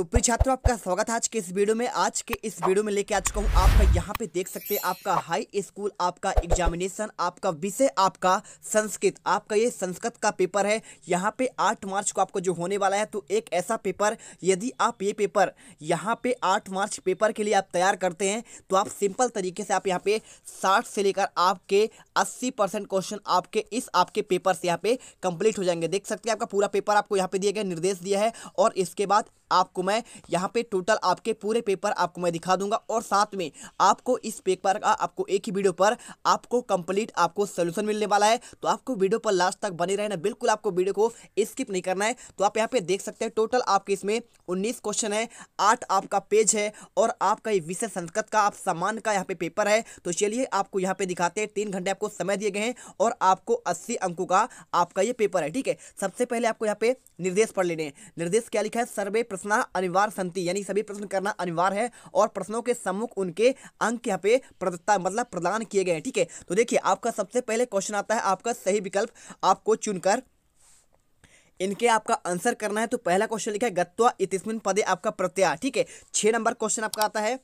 तो प्रिय छात्रों आपका स्वागत है आज के इस वीडियो में आज के इस वीडियो में लेके आ चुका हूँ आपका यहाँ पे देख सकते हैं आपका हाई स्कूल आपका एग्जामिनेशन आपका विषय आपका संस्कृत आपका ये संस्कृत का पेपर है यहाँ पे आठ मार्च को आपको जो होने वाला है तो एक ऐसा पेपर यदि आप ये पेपर यहाँ पे आठ मार्च पेपर के लिए आप तैयार करते हैं तो आप सिंपल तरीके से आप यहाँ पे साठ से लेकर आपके अस्सी क्वेश्चन आपके इस आपके पेपर से यहाँ पे कंप्लीट हो जाएंगे देख सकते हैं आपका पूरा पेपर आपको यहाँ पे दिया गया निर्देश दिया है और इसके बाद आपको मैं यहाँ पे टोटल आपके पूरे पेपर आपको मैं दिखा दूंगा और साथ में आपको इस पेपर का आपको एक ही वीडियो पर आपको कंप्लीट आपको सोल्यूशन मिलने वाला है तो आपको वीडियो पर लास्ट तक बने रहना बिल्कुल आपको वीडियो को स्किप नहीं करना है तो आप यहाँ पे देख सकते हैं टोटल आपके इसमें उन्नीस क्वेश्चन है आठ आपका पेज है और आपका विषय संस्कृत का आप सामान का यहाँ पे पेपर है तो चलिए आपको यहाँ पे दिखाते हैं तीन घंटे आपको समय दिए गए हैं और आपको अस्सी अंकों का आपका ये पेपर है ठीक है सबसे पहले आपको यहाँ पे निर्देश पढ़ लेने निर्देश क्या लिखा है सर्वे प्रश्न अनिवार्य संति यानी सभी प्रश्न करना अनिवार्य है और प्रश्नों के सम्मुख उनके अंक यहाँ पे प्रदत्ता मतलब प्रदान किए गए हैं ठीक है थीके? तो देखिए आपका सबसे पहले क्वेश्चन आता है आपका सही विकल्प आपको चुनकर इनके आपका आंसर करना है तो पहला क्वेश्चन लिखा है गत्वा इतिस्मिन पदे आपका प्रत्यय ठीक है छह नंबर क्वेश्चन आपका आता है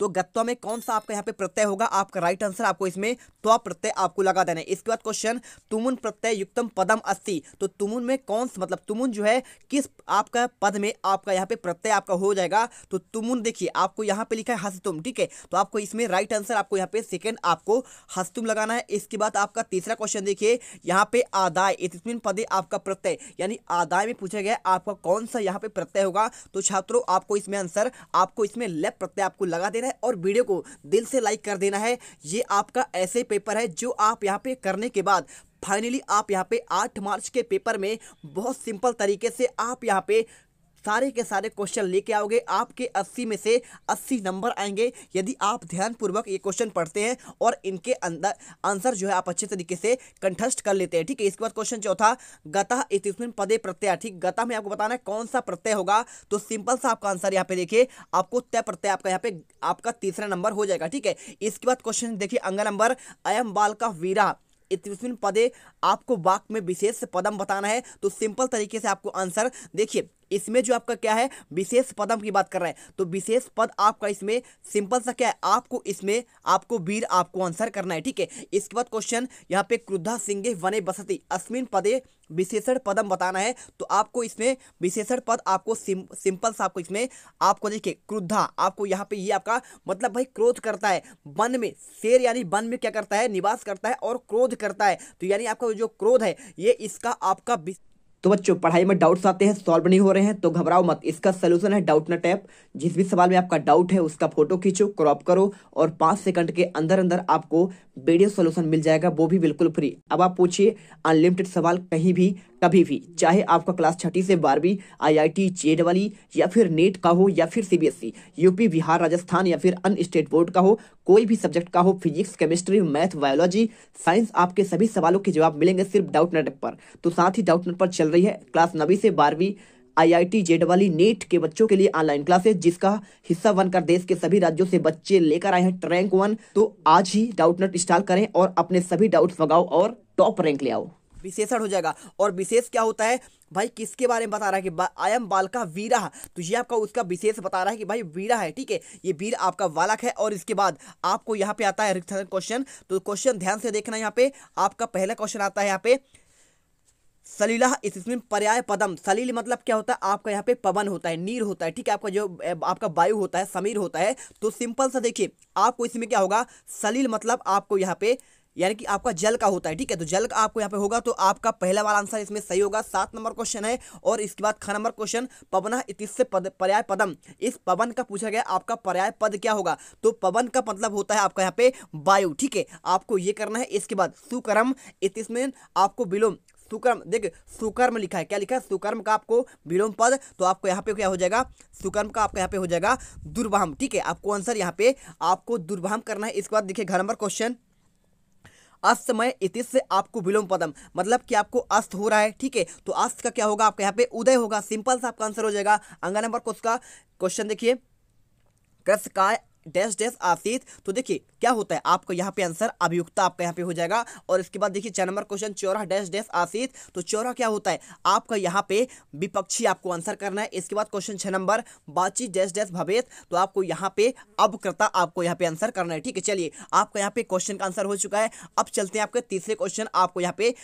तो गत्वा में कौन सा आपका यहाँ पे प्रत्यय होगा आपका राइट आंसर आपको इसमें त्व प्रत्यय आपको लगा देना है इसके बाद क्वेश्चन तुमुन प्रत्यय युक्तम पदम अस्सी तो तुमुन में कौन सा मतलब तुमुन जो है किस आपका पद में आपका यहाँ पे प्रत्यय आपका हो जाएगा तो तुमुन देखिए आपको यहाँ पे लिखा है हस्तुम ठीक है तो आपको इसमें राइट आंसर आपको यहाँ पे सेकेंड आपको हस्तुम लगाना है इसके बाद आपका तीसरा क्वेश्चन देखिए यहाँ पे आदाय पदे आपका प्रत्यय यानी आदाय में पूछा गया आपका कौन सा यहाँ पे प्रत्यय होगा तो छात्रों आपको इसमें आंसर आपको इसमें लेफ्ट प्रत्यय आपको लगा देना है है और वीडियो को दिल से लाइक कर देना है ये आपका ऐसे पेपर है जो आप यहाँ पे करने के बाद फाइनली आप यहाँ पे 8 मार्च के पेपर में बहुत सिंपल तरीके से आप यहाँ पे सारे के सारे क्वेश्चन लेके आओगे आपके 80 में से 80 नंबर आएंगे यदि आप ध्यानपूर्वक ये क्वेश्चन पढ़ते हैं और इनके अंदर आंसर जो है आप अच्छे तरीके से कंठस्थ कर लेते हैं ठीक है इसके बाद क्वेश्चन चौथा गता इतिस्मिन पदे प्रत्यय ठीक गता में आपको बताना है कौन सा प्रत्यय होगा तो सिंपल सा आपका आंसर यहाँ पे देखिए आपको तय प्रत्यय आपका यहाँ पे आपका तीसरा नंबर हो जाएगा ठीक है इसके बाद क्वेश्चन देखिए अंग नंबर अयम बाल का वीरा इतिस्मिन पदे आपको वाक में विशेष पदम बताना है तो सिंपल तरीके से आपको आंसर देखिए इसमें जो आपका क्या है विशेष पदम की बात कर रहे हैं तो विशेष पद आपका इसमें सिंपल सा क्या है आपको इसमें आपको वीर आपको आंसर करना है ठीक है इसके बाद क्वेश्चन यहाँ पे क्रुद्धा सिंगे वने बसती अश्विन पदे विशेषण पदम बताना है तो आपको इसमें विशेषण पद आपको सिम, सिंपल सा आपको इसमें आपको देखिए क्रुद्धा आपको यहाँ पे ये आपका मतलब भाई क्रोध करता है वन में शेर यानी वन में क्या करता है निवास करता है और क्रोध करता है तो यानी आपका जो क्रोध है ये इसका आपका तो बच्चों पढ़ाई में डाउट्स आते हैं सॉल्व नहीं हो रहे हैं तो घबराओ मत इसका सलूशन है डाउट नट ऐप जिस भी सवाल में आपका डाउट है उसका फोटो खींचो क्रॉप करो और पांच सेकंड के अंदर अंदर आपको वीडियो सोल्यूशन मिल जाएगा वो भी बिल्कुल फ्री अब आप पूछिए अनलिमिटेड सवाल कहीं भी कभी भी चाहे आपका क्लास छठी से बारहवीं आई आई टी चेड वाली या फिर नेट का हो या फिर CBSE UP e, Bihar Rajasthan या फिर अन स्टेट बोर्ड का हो कोई भी सब्जेक्ट का हो physics chemistry math biology science आपके सभी सवालों के जवाब मिलेंगे सिर्फ डाउट नेट पर तो साथ ही डाउट नेट पर चल रही है क्लास नवी से बारहवीं आईआईटी जेड वाली नीट के बच्चों के लिए ऑनलाइन क्लासेस जिसका हिस्सा बनकर देश के सभी राज्यों से बच्चे लेकर आए हैं ट्रैंक वन तो आज ही डाउट नेट इंस्टॉल करें और अपने सभी डाउट्स भगाओ और टॉप रैंक ले आओ विशेषण हो जाएगा और विशेष क्या होता है भाई किसके बारे में बता रहा है कि आई एम बालका वीरा तो ये आपका उसका विशेष बता रहा है कि भाई वीरा है ठीक है ये वीर आपका बालक है और इसके बाद आपको यहाँ पे आता है रिथन क्वेश्चन तो क्वेश्चन ध्यान से देखना यहाँ पे आपका पहला क्वेश्चन आता है यहाँ पे सलीला इस इसमें पर्याय पदम सलील मतलब क्या होता है आपका यहाँ पे पवन होता है नीर होता है ठीक है आपका जो आपका वायु होता है समीर होता है तो सिंपल सा देखिए आपको इसमें क्या होगा सलील मतलब आपको यहाँ पे यानी कि आपका जल का होता है ठीक है तो जल का आपको यहाँ पे होगा तो आपका पहला वाला आंसर इसमें सही होगा सात नंबर क्वेश्चन है और इसके बाद खा नंबर क्वेश्चन पवन इतिश्य पद पर्याय पदम इस पवन का पूछा गया आपका पर्याय पद क्या होगा तो पवन का मतलब होता है आपका यहाँ पे वायु ठीक है आपको ये करना है इसके बाद सुकर्म इतिशमें आपको विलोम सुकर्म देख सुकर्म लिखा है क्या लिखा है सुकर्म का आपको विलोम पद तो आपको यहाँ पे क्या हो जाएगा सुकर्म का आपका यहाँ पे हो जाएगा दुर्वाहम ठीक है आपको आंसर यहाँ पे आपको दुर्वाहम करना है इसके बाद देखिए घर नंबर क्वेश्चन अस्तमय इतिश से आपको विलोम पदम मतलब कि आपको अस्त हो रहा है ठीक है तो अस्त का क्या होगा आपका यहाँ पे उदय होगा सिंपल सा आपका आंसर हो जाएगा अंगा नंबर कुछ का क्वेश्चन देखिए कृष्ण काय डैश डैश आशीष तो देखिए क्या होता है आपका यहाँ पे आंसर अभियुक्ता आपका यहाँ पे हो जाएगा और इसके बाद देखिए चार नंबर क्वेश्चन चौरा डैश डैश आशीष तो चौरा क्या होता है आपका यहाँ पे विपक्षी आपको आंसर करना है इसके बाद क्वेश्चन छः नंबर बातचीत डैश डैश भवेश तो आपको यहाँ पे अवकृता आपको यहाँ पे आंसर करना है ठीक है चलिए आपका यहाँ पे क्वेश्चन का आंसर हो चुका है अब चलते हैं आपके तीसरे क्वेश्चन आपको यहाँ पे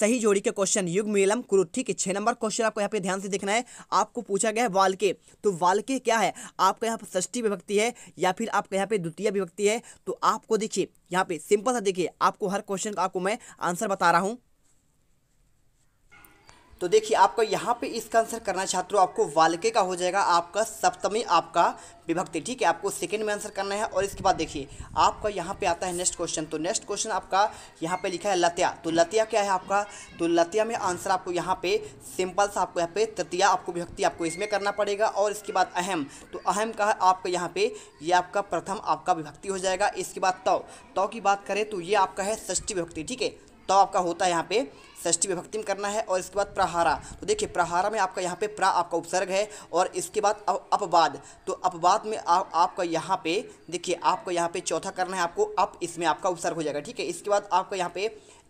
सही जोड़ी के क्वेश्चन युग मिलम कुरु ठीक है छह नंबर क्वेश्चन आपको यहाँ पे ध्यान से देखना है आपको पूछा गया है वालके तो वालके क्या है आपका यहाँ पर षष्ठी विभक्ति है या फिर आपका यहाँ पे द्वितीय विभक्ति है तो आपको देखिए यहाँ पे सिंपल सा देखिए आपको हर क्वेश्चन का आपको मैं आंसर बता रहा हूँ तो देखिए आपका यहाँ पे इसका आंसर करना छात्रों आपको वालके का हो जाएगा आपका सप्तमी आपका विभक्ति ठीक है आपको सेकंड में आंसर करना है और इसके बाद देखिए आपका यहाँ पे आता है नेक्स्ट क्वेश्चन तो नेक्स्ट क्वेश्चन आपका यहाँ पे लिखा है लत्या तो लत्या क्या है आपका तो लतिया में आंसर आपको यहाँ पे सिंपल सा आपको यहाँ पे तृतीया आपको विभक्ति आपको इसमें करना पड़ेगा और इसके बाद अहम तो अहम का है आपका यहाँ पे ये यह आपका प्रथम आपका विभक्ति हो जाएगा इसके बाद तव तव की बात करें तो ये आपका है षष्ठी विभक्ति ठीक है तो आपका होता है यहाँ पे षष्ठी विभक्ति में करना है और इसके बाद प्रहारा तो देखिए प्रहारा में आपका यहाँ पे प्रा आपका उपसर्ग है और इसके बाद अपवाद तो अपवाद में आ, आपका यहाँ पे देखिए आपको यहाँ पे चौथा करना है आपको अप इसमें आपका उपसर्ग हो जाएगा ठीक है इसके बाद आपका यहाँ पे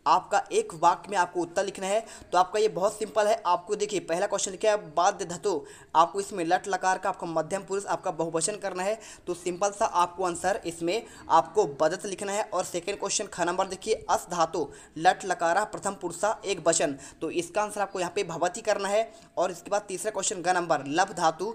आपका एक वाक्य में आपको उत्तर लिखना है तो आपका ये बहुत सिंपल है आपको देखिए पहला क्वेश्चन लिखा है बाध्य धतो आपको इसमें लट लकार का आपका मध्यम पुरुष आपका बहुवचन करना है तो सिंपल सा आपको आंसर इसमें आपको बदत लिखना है और सेकेंड क्वेश्चन ख नंबर देखिए अस धातु लट लकारा प्रथम पुरुषा एक वचन तो इसका आंसर आपको यहाँ पे भवती करना है और इसके बाद तीसरा क्वेश्चन ग नंबर लभ धातु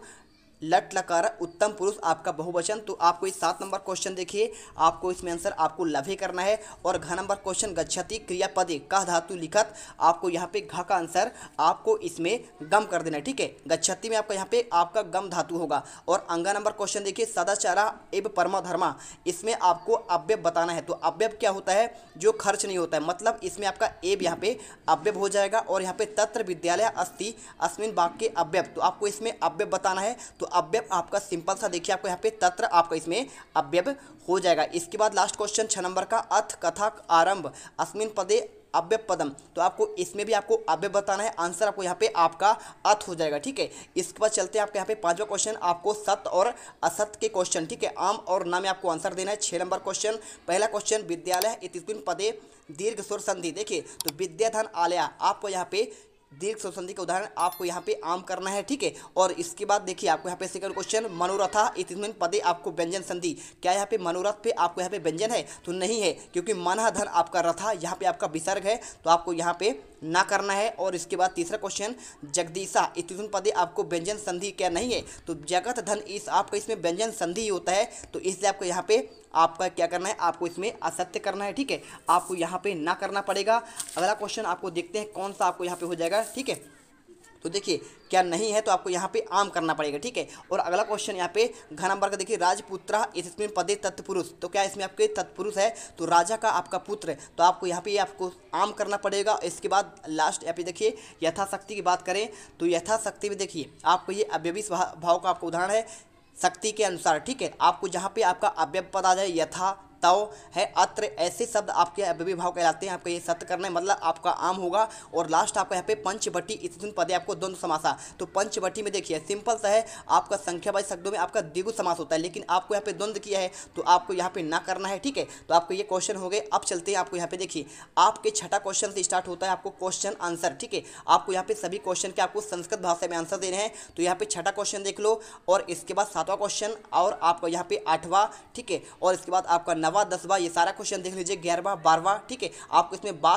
लट लकार उत्तम पुरुष आपका बहुवचन तो आपको इस सात नंबर क्वेश्चन देखिए आपको इसमें आंसर आपको लभे करना है और घ नंबर क्वेश्चन गच्छति क्रियापदे कह धातु लिखत आपको यहाँ पे घ का आंसर आपको इसमें गम कर देना है ठीक है गच्छति में आपका यहाँ पे आपका गम धातु होगा और अंगा नंबर क्वेश्चन देखिए सदाचारा एवं परमा धर्मा इसमें आपको अव्यव बताना है तो अव्यव क्या होता है जो खर्च नहीं होता है मतलब इसमें आपका एब यहाँ पे अव्यव हो जाएगा और यहाँ पे तत्र विद्यालय अस्थि अस्मिन के अव्यव तो आपको इसमें अव्यव बताना है तो अव्यव आपका सिंपल सा देखिए आपको यहाँ पे तत्र आपका इसमें अव्यव हो जाएगा इसके बाद लास्ट क्वेश्चन छः नंबर का अथ कथा आरंभ अस्मिन पदे अव्य पदम तो आपको इसमें भी आपको अव्य बताना है आंसर आपको यहाँ पे आपका अथ हो जाएगा ठीक है इसके बाद चलते हैं आपके यहाँ पे पांचवा क्वेश्चन आपको सत और असत के क्वेश्चन ठीक है आम और ना में आपको आंसर देना है छः नंबर क्वेश्चन पहला क्वेश्चन विद्यालय इतिस्विन पदे दीर्घ स्वर संधि देखिए तो विद्याधन आलया आपको यहाँ पे दीर्घ संधि का उदाहरण आपको यहाँ पे आम करना है ठीक है और इसके बाद देखिए आपको यहाँ पे सेकंड क्वेश्चन मनोरथा इतिन पदे आपको व्यंजन संधि क्या यहाँ पे मनोरथ पे आपको यहाँ पे व्यंजन है तो नहीं है क्योंकि मन धन आपका रथा यहाँ पे आपका विसर्ग है तो आपको यहाँ पे ना करना है और इसके बाद तीसरा क्वेश्चन जगदीशा इतिथुन पदे आपको व्यंजन संधि क्या नहीं है तो जगत धन इस आपका इसमें व्यंजन संधि ही होता है तो इसलिए आपको यहाँ पे आपका क्या करना है आपको इसमें असत्य करना है ठीक है आपको यहाँ पे ना करना पड़ेगा अगला क्वेश्चन आपको देखते हैं कौन सा आपको यहाँ पे हो जाएगा ठीक है तो देखिए क्या नहीं है तो आपको यहाँ पे आम करना पड़ेगा ठीक है और अगला क्वेश्चन यहाँ पे घन नंबर का देखिए राजपुत्र इसमें पदे तत्पुरुष तो क्या इसमें आपके तत्पुरुष है तो राजा का आपका पुत्र है तो आपको यहाँ पे आपको आम करना पड़ेगा इसके बाद लास्ट यहाँ पे देखिए यथाशक्ति की बात करें तो यथाशक्ति में देखिए आपको ये अव्यविश भाव का आपको उदाहरण है शक्ति के अनुसार ठीक है आपको जहाँ पे आपका अव्यय पद आ जाए यथा तव है अत्र ऐसे शब्द आपके अभिभाव कहलाते हैं आपका ये सत्य करना है मतलब आपका आम होगा और लास्ट आपका यहाँ पे पंचवटी इसी पद है आपको द्वंद्व समासा तो पंचवटी में देखिए सिंपल सा है आपका संख्यावादी शब्दों में आपका दिगु समास होता है लेकिन आपको यहाँ पे द्वंद्व किया है तो आपको यहाँ पे ना करना है ठीक है तो आपको ये क्वेश्चन हो गए अब चलते हैं आपको यहाँ पे देखिए आपके छठा क्वेश्चन से स्टार्ट होता है आपको क्वेश्चन आंसर ठीक है आपको यहाँ पे सभी क्वेश्चन के आपको संस्कृत भाषा में आंसर देने हैं तो यहाँ पे छठा क्वेश्चन देख लो और इसके बाद सातवां क्वेश्चन और आपका यहाँ पे आठवां ठीक है और इसके बाद आपका नवा दसवा ये सारा क्वेश्चन देख लीजिए ग्यारहवा बारहवा ठीक है आपको इसमें बा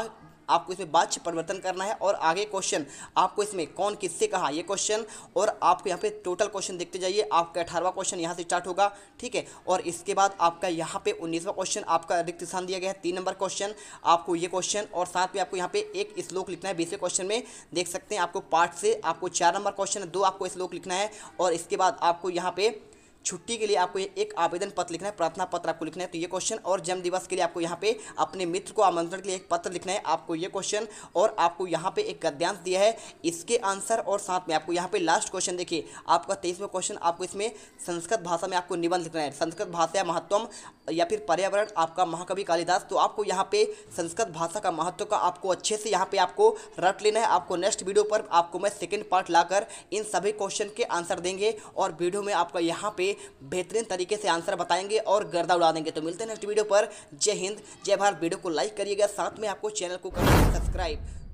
आपको इसमें बाद परिवर्तन करना है और आगे क्वेश्चन आपको इसमें कौन किससे कहा ये क्वेश्चन और आपको यहाँ पे टोटल क्वेश्चन देखते जाइए आपका अठारहवा क्वेश्चन यहाँ से स्टार्ट होगा ठीक है और इसके बाद आपका यहाँ पे उन्नीसवा क्वेश्चन आपका रिक्त स्थान दिया गया है तीन नंबर क्वेश्चन आपको ये क्वेश्चन और साथ में आपको यहाँ पे एक श्लोक लिखना है बीसवें क्वेश्चन में देख सकते हैं आपको पार्ट से आपको चार नंबर क्वेश्चन दो आपको श्लोक लिखना है और इसके बाद आपको यहाँ पे छुट्टी के लिए आपको ये एक आवेदन पत्र लिखना है प्रार्थना पत्र आपको लिखना है तो ये क्वेश्चन और जन्म दिवस के लिए आपको यहाँ पे अपने मित्र को आमंत्रण के लिए एक पत्र लिखना है आपको ये क्वेश्चन और आपको यहाँ पे एक गद्यांश दिया है इसके आंसर और साथ में आपको यहाँ पे लास्ट क्वेश्चन देखिए आपका तेईसवें क्वेश्चन आपको इसमें संस्कृत भाषा में आपको निबंध लिखना है संस्कृत भाषा महत्व या फिर पर्यावरण आपका महाकवि कालिदास तो आपको यहाँ पे संस्कृत भाषा का महत्व का आपको अच्छे से यहाँ पे आपको रट लेना है आपको नेक्स्ट वीडियो पर आपको मैं सेकेंड पार्ट लाकर इन सभी क्वेश्चन के आंसर देंगे और वीडियो में आपका यहाँ पे बेहतरीन तरीके से आंसर बताएंगे और गर्दा उड़ा देंगे तो मिलते हैं नेक्स्ट वीडियो पर जय हिंद जय भारत वीडियो को लाइक करिएगा साथ में आपको चैनल को कर सब्सक्राइब